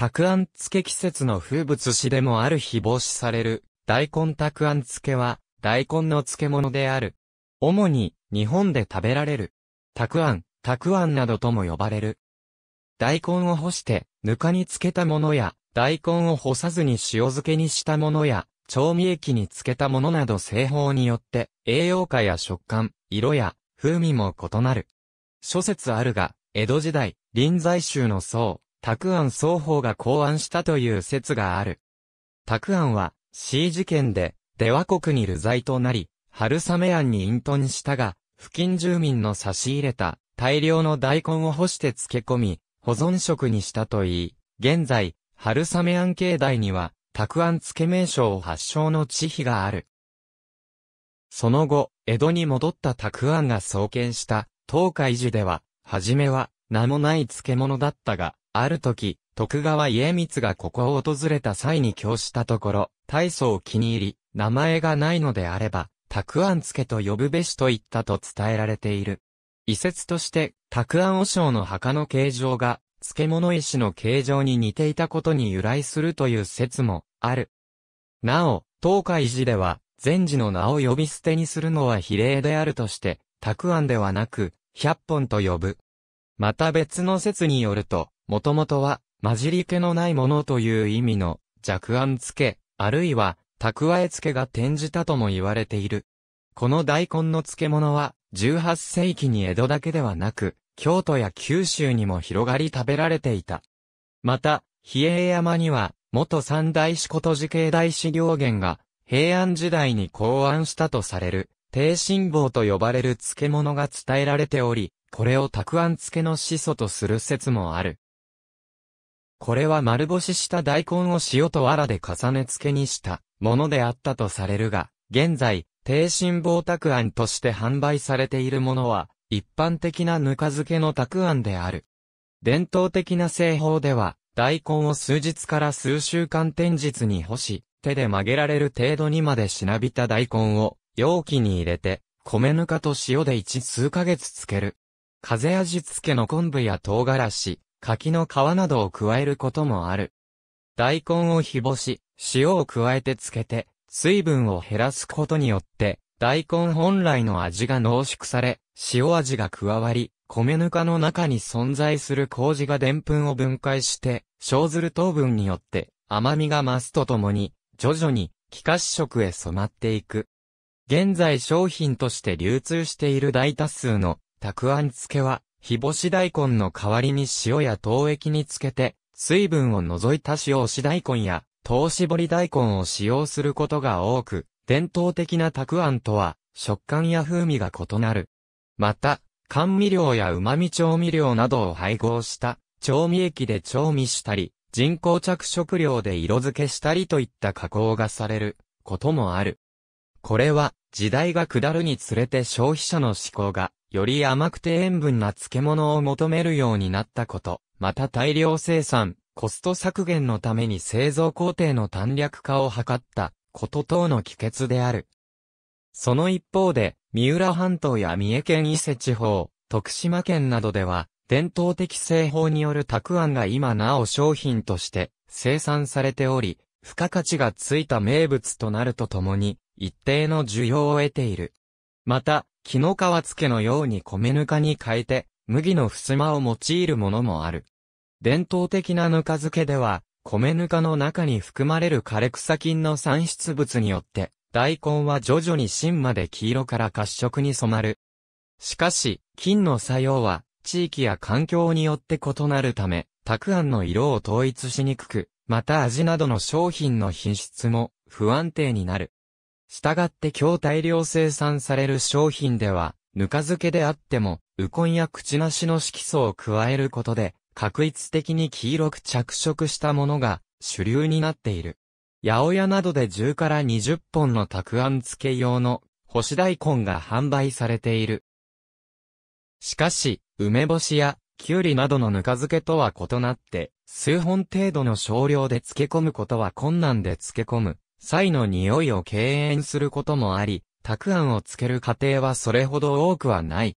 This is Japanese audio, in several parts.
たくあん漬け季節の風物詩でもある日防止される、大根たくあん漬けは、大根の漬物である。主に、日本で食べられる。たくあん、たくあんなどとも呼ばれる。大根を干して、ぬかに漬けたものや、大根を干さずに塩漬けにしたものや、調味液に漬けたものなど製法によって、栄養価や食感、色や、風味も異なる。諸説あるが、江戸時代、臨済宗の僧、たく双方が考案したという説がある。たくは、C 事件で、出羽国に流罪となり、春雨庵に隠遁したが、付近住民の差し入れた大量の大根を干して漬け込み、保存食にしたといい、現在、春雨庵境内には、たくあ漬け名称発祥の地碑がある。その後、江戸に戻ったたくが創建した、東海寺では、はじめは、名もない漬物だったが、ある時、徳川家光がここを訪れた際に教したところ、大層気に入り、名前がないのであれば、たくあんつけと呼ぶべしと言ったと伝えられている。遺説として、たくあん和尚の墓の形状が、漬物石の形状に似ていたことに由来するという説もある。なお、東海寺では、禅寺の名を呼び捨てにするのは比例であるとして、たくあんではなく、百本と呼ぶ。また別の説によると、もともとは、混じり気のないものという意味の、弱暗付け、あるいは、蓄え付けが転じたとも言われている。この大根の漬物は、18世紀に江戸だけではなく、京都や九州にも広がり食べられていた。また、比叡山には、元三大四古都寺系大師良源が、平安時代に考案したとされる、低辛坊と呼ばれる漬物が伝えられており、これを沢安漬けの始祖とする説もある。これは丸干しした大根を塩と藁で重ね付けにしたものであったとされるが、現在、低辛棒たくあんとして販売されているものは、一般的なぬか漬けのたくあんである。伝統的な製法では、大根を数日から数週間天日に干し、手で曲げられる程度にまでしなびた大根を容器に入れて、米ぬかと塩で一数ヶ月漬ける。風味付けの昆布や唐辛子、柿の皮などを加えることもある。大根を日干し、塩を加えて漬けて、水分を減らすことによって、大根本来の味が濃縮され、塩味が加わり、米ぬかの中に存在する麹が澱粉を分解して、生ずる糖分によって甘みが増すとともに、徐々に気化試食へ染まっていく。現在商品として流通している大多数の、たくあん漬けは、日干し大根の代わりに塩や糖液につけて、水分を除いた塩押し大根や、糖絞り大根を使用することが多く、伝統的なたくあんとは、食感や風味が異なる。また、甘味料や旨味調味料などを配合した、調味液で調味したり、人工着色料で色付けしたりといった加工がされる、こともある。これは、時代が下るにつれて消費者の思考がより甘くて塩分な漬物を求めるようになったこと、また大量生産、コスト削減のために製造工程の短略化を図ったこと等の帰結である。その一方で、三浦半島や三重県伊勢地方、徳島県などでは、伝統的製法によるたくあんが今なお商品として生産されており、付加価値がついた名物となるとともに、一定の需要を得ている。また、木の皮付けのように米ぬかに変えて、麦の襖を用いるものもある。伝統的なぬか漬けでは、米ぬかの中に含まれる枯れ草菌の産出物によって、大根は徐々に芯まで黄色から褐色に染まる。しかし、菌の作用は、地域や環境によって異なるため、たくあんの色を統一しにくく、また味などの商品の品質も不安定になる。従って今日大量生産される商品では、ぬか漬けであっても、ウコンや口なしの色素を加えることで、確率的に黄色く着色したものが主流になっている。八百屋などで10から20本のたくあん漬け用の干し大根が販売されている。しかし、梅干しやきゅうりなどのぬか漬けとは異なって、数本程度の少量で漬け込むことは困難で漬け込む。菜の匂いを敬遠することもあり、たくあんをつける過程はそれほど多くはない。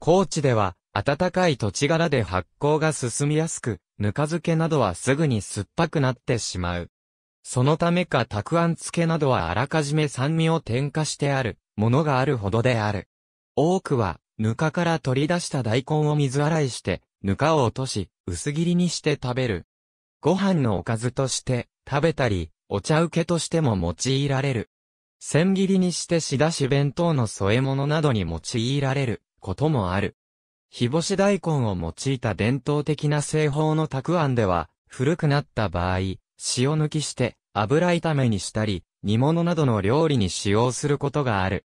高知では、暖かい土地柄で発酵が進みやすく、ぬか漬けなどはすぐに酸っぱくなってしまう。そのためかたくあん漬けなどはあらかじめ酸味を添加してある、ものがあるほどである。多くは、ぬかから取り出した大根を水洗いして、ぬかを落とし、薄切りにして食べる。ご飯のおかずとして、食べたり、お茶受けとしても用いられる。千切りにして仕出し弁当の添え物などに用いられることもある。日干し大根を用いた伝統的な製法のたくあんでは、古くなった場合、塩抜きして油炒めにしたり、煮物などの料理に使用することがある。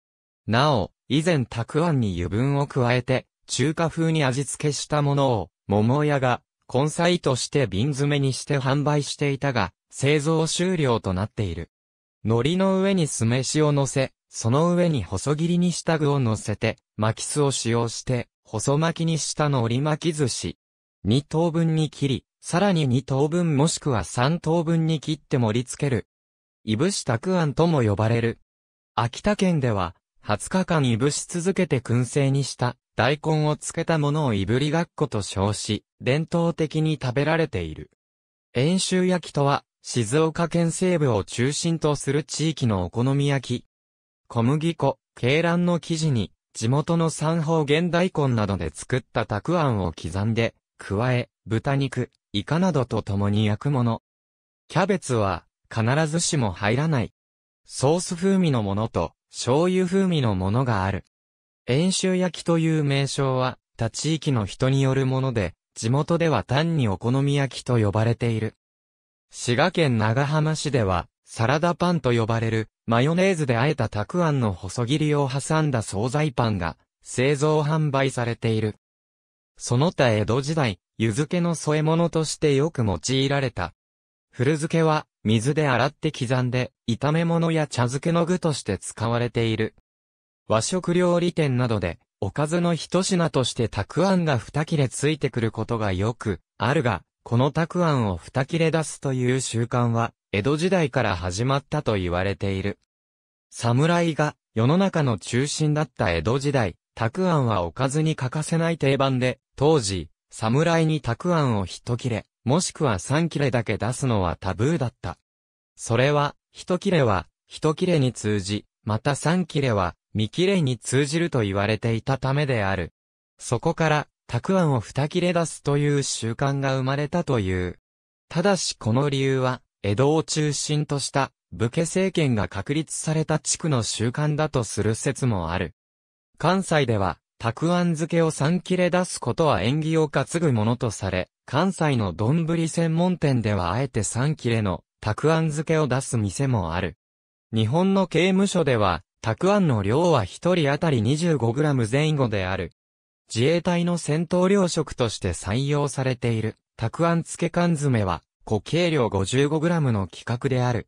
なお、以前たくあんに油分を加えて、中華風に味付けしたものを、桃屋が、根菜として瓶詰めにして販売していたが、製造終了となっている。海苔の上に酢飯を乗せ、その上に細切りにした具を乗せて、巻き酢を使用して、細巻きにした海苔巻き寿司。2等分に切り、さらに2等分もしくは3等分に切って盛り付ける。いぶしたくあんとも呼ばれる。秋田県では、20日間いぶし続けて燻製にした大根を漬けたものをいぶりがっこと称し、伝統的に食べられている。円州焼きとは、静岡県西部を中心とする地域のお好み焼き。小麦粉、鶏卵の生地に、地元の三方原大根などで作ったたくあんを刻んで、加え、豚肉、イカなどと共に焼くもの。キャベツは、必ずしも入らない。ソース風味のものと、醤油風味のものがある。遠州焼きという名称は、他地域の人によるもので、地元では単にお好み焼きと呼ばれている。滋賀県長浜市では、サラダパンと呼ばれる、マヨネーズで和えたたくあんの細切りを挟んだ惣菜パンが、製造販売されている。その他江戸時代、湯漬けの添え物としてよく用いられた。古漬けは、水で洗って刻んで、炒め物や茶漬けの具として使われている。和食料理店などで、おかずの一品としてたくあんが二切れついてくることがよく、あるが、このあ庵を二切れ出すという習慣は、江戸時代から始まったと言われている。侍が世の中の中心だった江戸時代、沢庵はおかずに欠かせない定番で、当時、侍にあ庵を一切れ、もしくは三切れだけ出すのはタブーだった。それは、一切れは、一切れに通じ、また三切れは、見切れに通じると言われていたためである。そこから、たくあんを二切れ出すという習慣が生まれたという。ただしこの理由は、江戸を中心とした武家政権が確立された地区の習慣だとする説もある。関西では、たくあん漬けを三切れ出すことは縁起を担ぐものとされ、関西の丼専門店ではあえて三切れのたくあん漬けを出す店もある。日本の刑務所では、たくあんの量は一人当たり 25g 前後である。自衛隊の戦闘糧食として採用されている、たくあん漬け缶詰は、固形量 55g の規格である。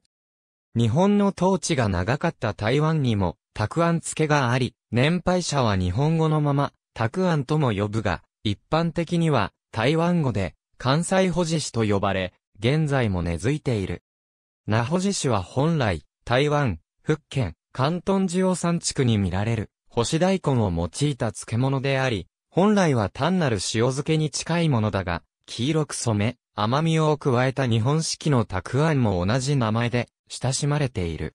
日本の統治が長かった台湾にも、たくあん漬けがあり、年配者は日本語のまま、たくあんとも呼ぶが、一般的には、台湾語で、関西保持士と呼ばれ、現在も根付いている。那保持士は本来、台湾、福建、関東地方産地区に見られる。干し大根を用いた漬物であり、本来は単なる塩漬けに近いものだが、黄色く染め、甘みを加えた日本式のたくあんも同じ名前で親しまれている。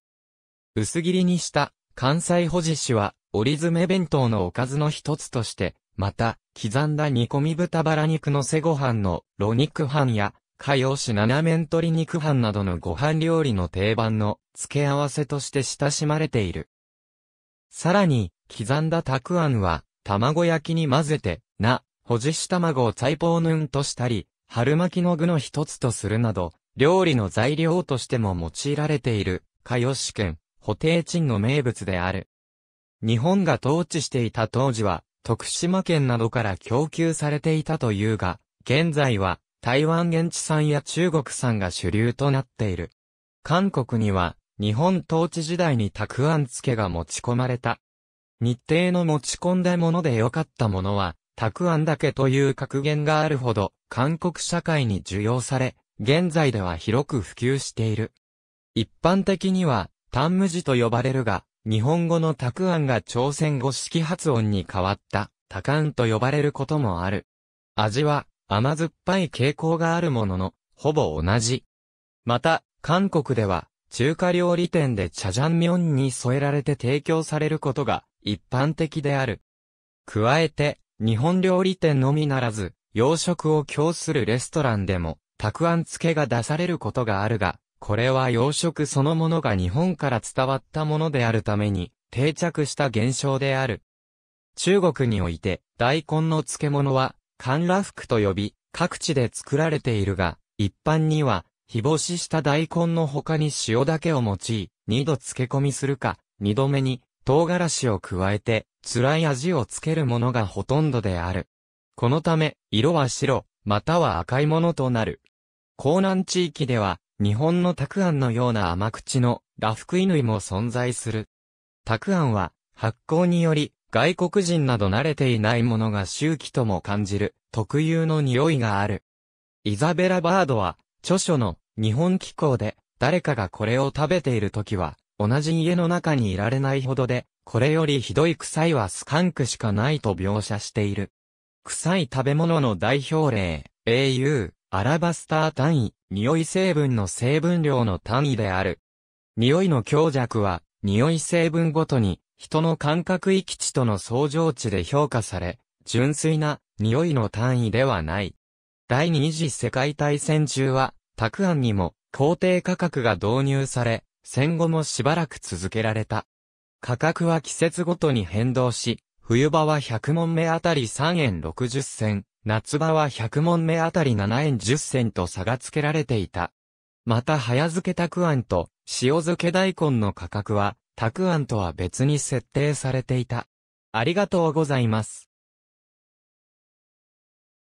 薄切りにした関西保持紙は折り詰め弁当のおかずの一つとして、また、刻んだ煮込み豚バラ肉のせご飯の露肉飯や、火曜市七面鶏肉飯などのご飯料理の定番の付け合わせとして親しまれている。さらに、刻んだたくあんは、卵焼きに混ぜて、な、ほじし卵を細胞ヌンとしたり、春巻きの具の一つとするなど、料理の材料としても用いられている、かよし県、い定鎮の名物である。日本が統治していた当時は、徳島県などから供給されていたというが、現在は、台湾現地産や中国産が主流となっている。韓国には、日本統治時代にたくあん漬けが持ち込まれた日程の持ち込んだもので良かったものは、たくあんだけという格言があるほど、韓国社会に受容され、現在では広く普及している。一般的には、単無字と呼ばれるが、日本語のたくあんが朝鮮語式発音に変わった、たかんと呼ばれることもある。味は、甘酸っぱい傾向があるものの、ほぼ同じ。また、韓国では、中華料理店でチャジャンミョンに添えられて提供されることが一般的である。加えて、日本料理店のみならず、洋食を供するレストランでも、たくあん漬けが出されることがあるが、これは洋食そのものが日本から伝わったものであるために、定着した現象である。中国において、大根の漬物は、寒羅服と呼び、各地で作られているが、一般には、日干しした大根の他に塩だけを用い、二度漬け込みするか、二度目に唐辛子を加えて、辛い味をつけるものがほとんどである。このため、色は白、または赤いものとなる。江南地域では、日本のたくあんのような甘口のラフクイヌイも存在する。たくあんは、発酵により、外国人など慣れていないものが周期とも感じる、特有の匂いがある。イザベラ・バードは、著書の日本気候で、誰かがこれを食べているときは、同じ家の中にいられないほどで、これよりひどい臭いはスカンクしかないと描写している。臭い食べ物の代表例、au、アラバスター単位、匂い成分の成分量の単位である。匂いの強弱は、匂い成分ごとに、人の感覚域値との相乗値で評価され、純粋な、匂いの単位ではない。第二次世界大戦中は、あんにも、工定価格が導入され、戦後もしばらく続けられた。価格は季節ごとに変動し、冬場は100問目あたり3円60銭、夏場は100問目あたり7円10銭と差がつけられていた。また早漬けたくあんと塩漬け大根の価格は、たくあんとは別に設定されていた。ありがとうございます。